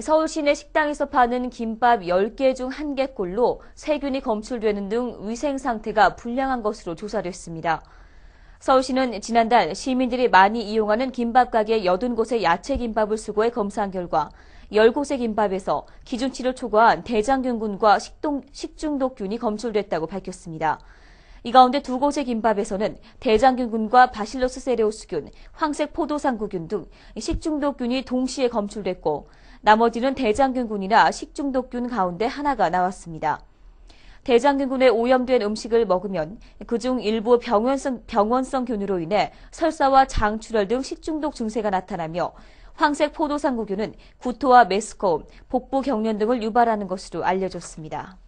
서울 시내 식당에서 파는 김밥 10개 중 1개꼴로 세균이 검출되는 등 위생 상태가 불량한 것으로 조사됐습니다. 서울시는 지난달 시민들이 많이 이용하는 김밥 가게 80곳의 야채 김밥을 수거해 검사한 결과 10곳의 김밥에서 기준치를 초과한 대장균군과 식동, 식중독균이 검출됐다고 밝혔습니다. 이 가운데 두 곳의 김밥에서는 대장균군과 바실러스 세레오스균 황색 포도상구균 등 식중독균이 동시에 검출됐고 나머지는 대장균군이나 식중독균 가운데 하나가 나왔습니다. 대장균군에 오염된 음식을 먹으면 그중 일부 병원성, 병원성 균으로 인해 설사와 장출혈 등 식중독 증세가 나타나며 황색 포도상구균은 구토와 메스코움 복부 경련 등을 유발하는 것으로 알려졌습니다.